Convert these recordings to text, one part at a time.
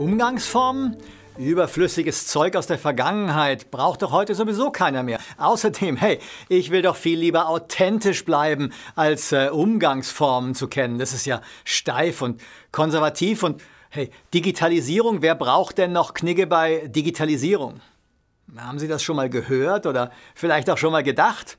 Umgangsformen? Überflüssiges Zeug aus der Vergangenheit braucht doch heute sowieso keiner mehr. Außerdem, hey, ich will doch viel lieber authentisch bleiben, als äh, Umgangsformen zu kennen. Das ist ja steif und konservativ und hey, Digitalisierung, wer braucht denn noch Knigge bei Digitalisierung? Haben Sie das schon mal gehört oder vielleicht auch schon mal gedacht?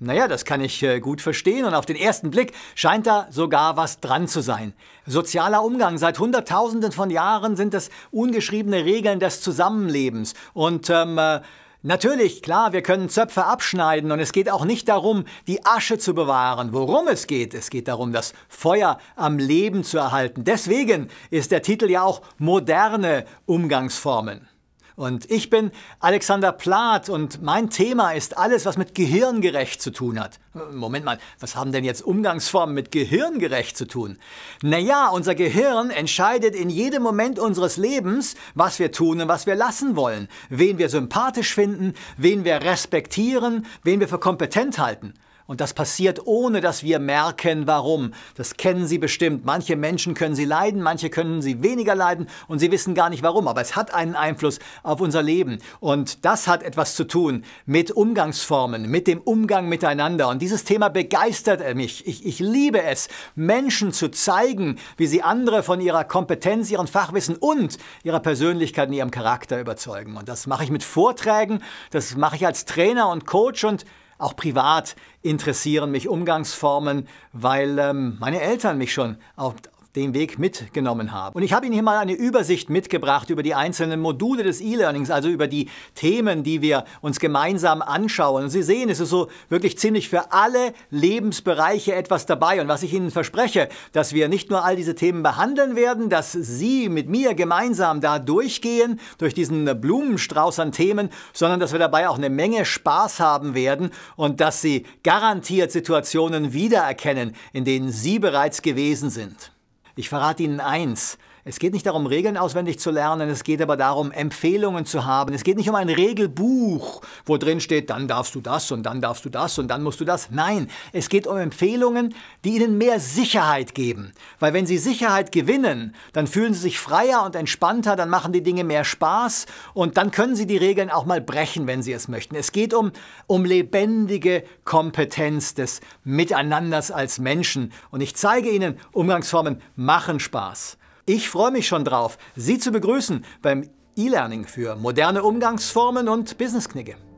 Naja, das kann ich äh, gut verstehen und auf den ersten Blick scheint da sogar was dran zu sein. Sozialer Umgang. Seit Hunderttausenden von Jahren sind das ungeschriebene Regeln des Zusammenlebens. Und ähm, äh, Natürlich, klar, wir können Zöpfe abschneiden und es geht auch nicht darum, die Asche zu bewahren. Worum es geht, es geht darum, das Feuer am Leben zu erhalten. Deswegen ist der Titel ja auch moderne Umgangsformen. Und ich bin Alexander Plath und mein Thema ist alles, was mit gehirngerecht zu tun hat. Moment mal, was haben denn jetzt Umgangsformen mit gehirngerecht zu tun? Naja, unser Gehirn entscheidet in jedem Moment unseres Lebens, was wir tun und was wir lassen wollen, wen wir sympathisch finden, wen wir respektieren, wen wir für kompetent halten. Und das passiert, ohne dass wir merken, warum. Das kennen Sie bestimmt. Manche Menschen können Sie leiden, manche können Sie weniger leiden und Sie wissen gar nicht warum. Aber es hat einen Einfluss auf unser Leben. Und das hat etwas zu tun mit Umgangsformen, mit dem Umgang miteinander. Und dieses Thema begeistert mich. Ich, ich liebe es, Menschen zu zeigen, wie sie andere von ihrer Kompetenz, ihrem Fachwissen und ihrer Persönlichkeit und ihrem Charakter überzeugen. Und das mache ich mit Vorträgen, das mache ich als Trainer und Coach und auch privat interessieren mich Umgangsformen, weil ähm, meine Eltern mich schon auf, den Weg mitgenommen habe. Und ich habe Ihnen hier mal eine Übersicht mitgebracht über die einzelnen Module des E-Learnings, also über die Themen, die wir uns gemeinsam anschauen. Und Sie sehen, es ist so wirklich ziemlich für alle Lebensbereiche etwas dabei. Und was ich Ihnen verspreche, dass wir nicht nur all diese Themen behandeln werden, dass Sie mit mir gemeinsam da durchgehen, durch diesen Blumenstrauß an Themen, sondern dass wir dabei auch eine Menge Spaß haben werden und dass Sie garantiert Situationen wiedererkennen, in denen Sie bereits gewesen sind. Ich verrate Ihnen eins. Es geht nicht darum, Regeln auswendig zu lernen, es geht aber darum, Empfehlungen zu haben. Es geht nicht um ein Regelbuch, wo drin steht, dann darfst du das und dann darfst du das und dann musst du das. Nein, es geht um Empfehlungen, die ihnen mehr Sicherheit geben. Weil wenn sie Sicherheit gewinnen, dann fühlen sie sich freier und entspannter, dann machen die Dinge mehr Spaß und dann können sie die Regeln auch mal brechen, wenn sie es möchten. Es geht um, um lebendige Kompetenz des Miteinanders als Menschen. Und ich zeige Ihnen Umgangsformen, machen Spaß. Ich freue mich schon drauf, Sie zu begrüßen beim E-Learning für moderne Umgangsformen und Business-Knigge.